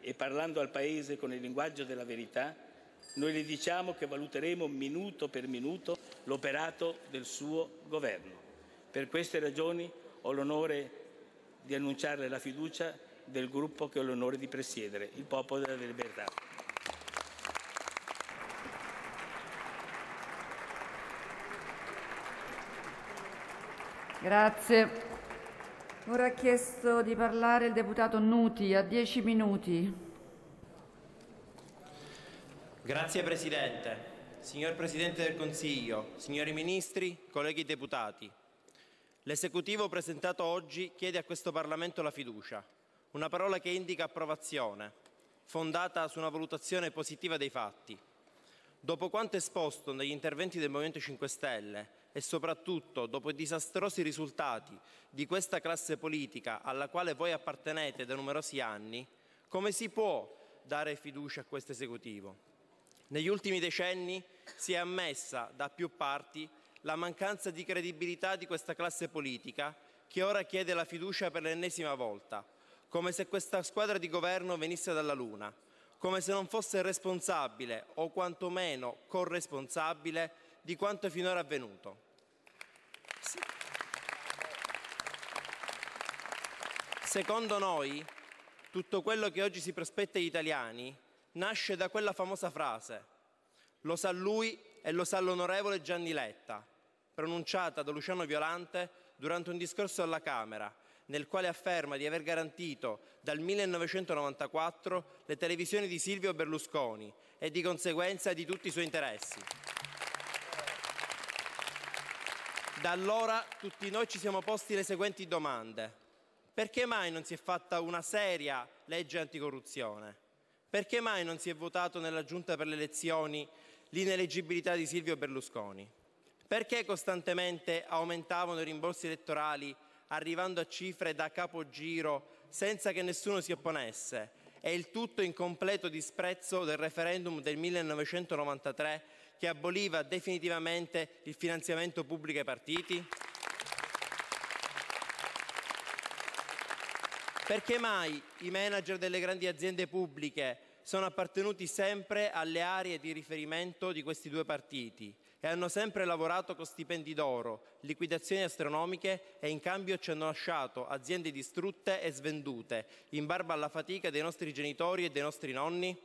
e parlando al Paese con il linguaggio della verità, noi le diciamo che valuteremo minuto per minuto l'operato del suo governo. Per queste ragioni ho l'onore di annunciarle la fiducia del gruppo che ho l'onore di presiedere, il Popolo della Libertà. Grazie. Ora ha chiesto di parlare il deputato Nuti a 10 minuti. Grazie Presidente, signor Presidente del Consiglio, signori Ministri, colleghi deputati. L'esecutivo presentato oggi chiede a questo Parlamento la fiducia, una parola che indica approvazione, fondata su una valutazione positiva dei fatti. Dopo quanto esposto negli interventi del Movimento 5 Stelle e soprattutto dopo i disastrosi risultati di questa classe politica alla quale voi appartenete da numerosi anni, come si può dare fiducia a questo esecutivo? Negli ultimi decenni si è ammessa da più parti la mancanza di credibilità di questa classe politica che ora chiede la fiducia per l'ennesima volta, come se questa squadra di governo venisse dalla Luna, come se non fosse responsabile o quantomeno corresponsabile di quanto finora avvenuto. Secondo noi, tutto quello che oggi si prospetta agli italiani nasce da quella famosa frase, lo sa lui e lo sa l'onorevole Gianni Letta, pronunciata da Luciano Violante durante un discorso alla Camera, nel quale afferma di aver garantito dal 1994 le televisioni di Silvio Berlusconi e di conseguenza di tutti i suoi interessi. Da allora tutti noi ci siamo posti le seguenti domande. Perché mai non si è fatta una seria legge anticorruzione? Perché mai non si è votato nella giunta per le elezioni l'ineleggibilità di Silvio Berlusconi? Perché costantemente aumentavano i rimborsi elettorali arrivando a cifre da capogiro senza che nessuno si opponesse e il tutto in completo disprezzo del referendum del 1993 che aboliva definitivamente il finanziamento pubblico ai partiti? Perché mai i manager delle grandi aziende pubbliche sono appartenuti sempre alle aree di riferimento di questi due partiti e hanno sempre lavorato con stipendi d'oro, liquidazioni astronomiche e in cambio ci hanno lasciato aziende distrutte e svendute, in barba alla fatica dei nostri genitori e dei nostri nonni?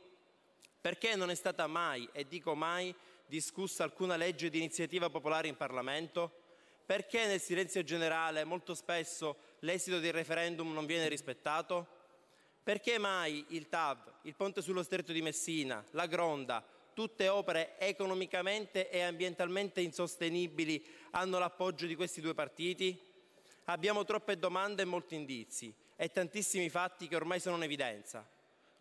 Perché non è stata mai, e dico mai, discussa alcuna legge di iniziativa popolare in Parlamento? Perché nel silenzio generale molto spesso l'esito del referendum non viene rispettato? Perché mai il TAV, il ponte sullo stretto di Messina, la Gronda, tutte opere economicamente e ambientalmente insostenibili hanno l'appoggio di questi due partiti? Abbiamo troppe domande e molti indizi e tantissimi fatti che ormai sono in evidenza.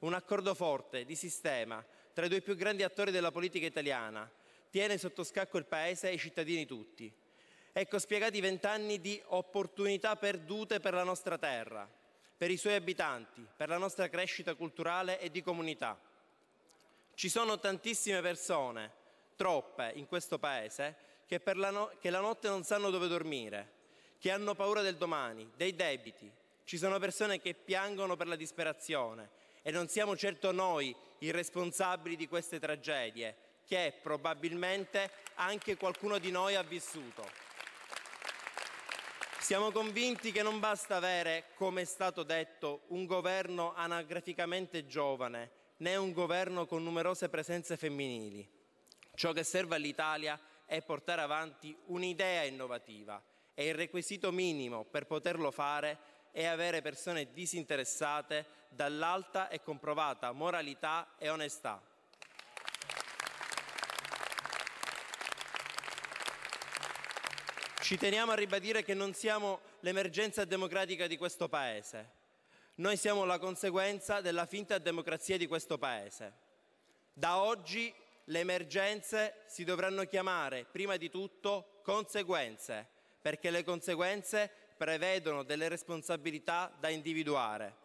Un accordo forte, di sistema, tra i due più grandi attori della politica italiana, tiene sotto scacco il Paese e i cittadini tutti. Ecco spiegati vent'anni di opportunità perdute per la nostra terra, per i suoi abitanti, per la nostra crescita culturale e di comunità. Ci sono tantissime persone, troppe in questo paese, che, la, no che la notte non sanno dove dormire, che hanno paura del domani, dei debiti. Ci sono persone che piangono per la disperazione e non siamo certo noi i responsabili di queste tragedie che probabilmente anche qualcuno di noi ha vissuto. Siamo convinti che non basta avere, come è stato detto, un governo anagraficamente giovane, né un governo con numerose presenze femminili. Ciò che serve all'Italia è portare avanti un'idea innovativa e il requisito minimo per poterlo fare è avere persone disinteressate dall'alta e comprovata moralità e onestà. Ci teniamo a ribadire che non siamo l'emergenza democratica di questo Paese. Noi siamo la conseguenza della finta democrazia di questo Paese. Da oggi le emergenze si dovranno chiamare prima di tutto conseguenze, perché le conseguenze prevedono delle responsabilità da individuare.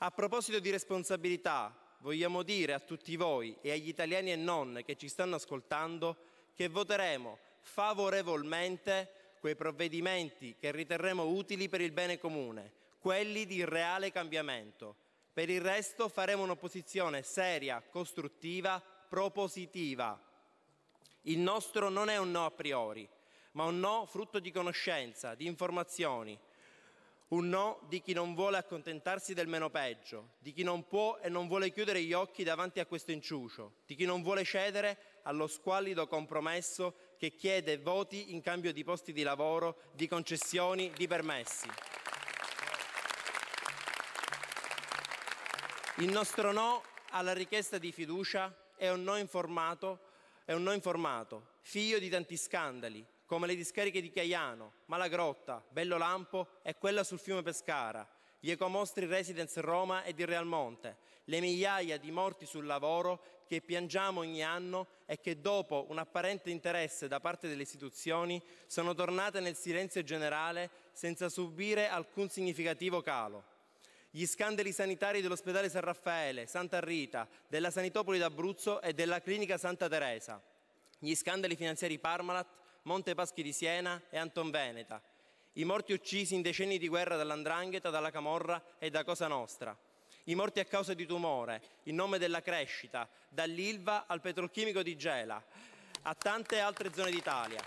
A proposito di responsabilità, vogliamo dire a tutti voi e agli italiani e non che ci stanno ascoltando che voteremo favorevolmente quei provvedimenti che riterremo utili per il bene comune, quelli di reale cambiamento. Per il resto faremo un'opposizione seria, costruttiva, propositiva. Il nostro non è un no a priori, ma un no frutto di conoscenza, di informazioni, un no di chi non vuole accontentarsi del meno peggio, di chi non può e non vuole chiudere gli occhi davanti a questo inciucio, di chi non vuole cedere allo squallido compromesso che chiede voti in cambio di posti di lavoro, di concessioni, di permessi. Il nostro no alla richiesta di fiducia è un no informato, è un no informato figlio di tanti scandali, come le discariche di Chiaiano, Malagrotta, Bello Lampo e quella sul fiume Pescara, gli ecomostri residence Roma e di Real Monte, le migliaia di morti sul lavoro che piangiamo ogni anno e che dopo un apparente interesse da parte delle istituzioni sono tornate nel silenzio generale senza subire alcun significativo calo. Gli scandali sanitari dell'ospedale San Raffaele, Santa Rita, della Sanitopoli d'Abruzzo e della clinica Santa Teresa. Gli scandali finanziari Parmalat, Monte Paschi di Siena e Anton Veneta i morti uccisi in decenni di guerra dall'andrangheta, dalla camorra e da Cosa Nostra, i morti a causa di tumore, in nome della crescita, dall'Ilva al petrolchimico di Gela, a tante altre zone d'Italia.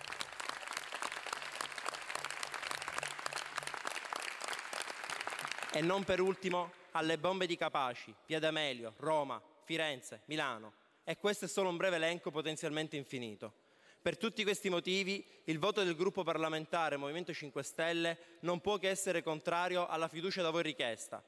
E non per ultimo alle bombe di Capaci, Via D'Amelio, Roma, Firenze, Milano. E questo è solo un breve elenco potenzialmente infinito. Per tutti questi motivi il voto del gruppo parlamentare Movimento 5 Stelle non può che essere contrario alla fiducia da voi richiesta.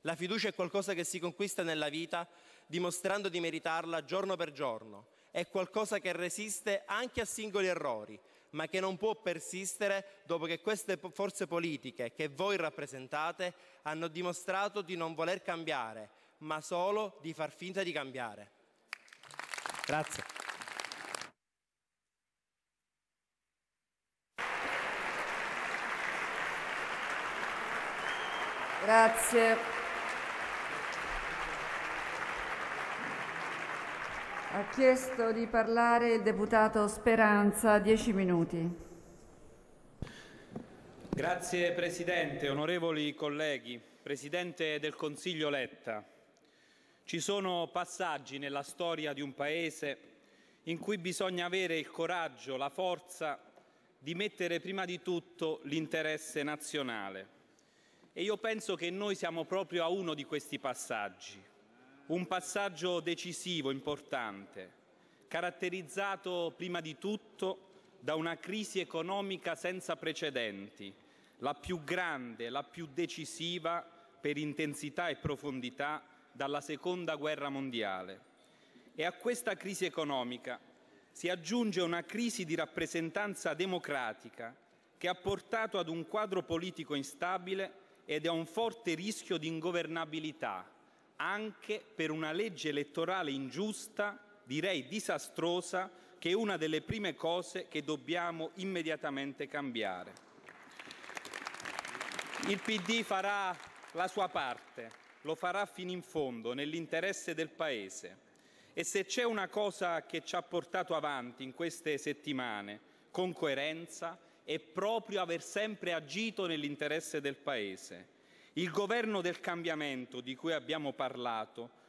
La fiducia è qualcosa che si conquista nella vita dimostrando di meritarla giorno per giorno. È qualcosa che resiste anche a singoli errori, ma che non può persistere dopo che queste forze politiche che voi rappresentate hanno dimostrato di non voler cambiare, ma solo di far finta di cambiare. Grazie. Grazie. Ha chiesto di parlare il deputato Speranza, 10 minuti. Grazie Presidente, onorevoli colleghi, Presidente del Consiglio Letta. Ci sono passaggi nella storia di un Paese in cui bisogna avere il coraggio, la forza di mettere prima di tutto l'interesse nazionale e io penso che noi siamo proprio a uno di questi passaggi, un passaggio decisivo, importante, caratterizzato prima di tutto da una crisi economica senza precedenti, la più grande, la più decisiva per intensità e profondità dalla Seconda Guerra Mondiale. E a questa crisi economica si aggiunge una crisi di rappresentanza democratica che ha portato ad un quadro politico instabile ed è un forte rischio di ingovernabilità, anche per una legge elettorale ingiusta, direi disastrosa, che è una delle prime cose che dobbiamo immediatamente cambiare. Il PD farà la sua parte, lo farà fino in fondo, nell'interesse del Paese. E se c'è una cosa che ci ha portato avanti in queste settimane, con coerenza, è proprio aver sempre agito nell'interesse del Paese. Il governo del cambiamento di cui abbiamo parlato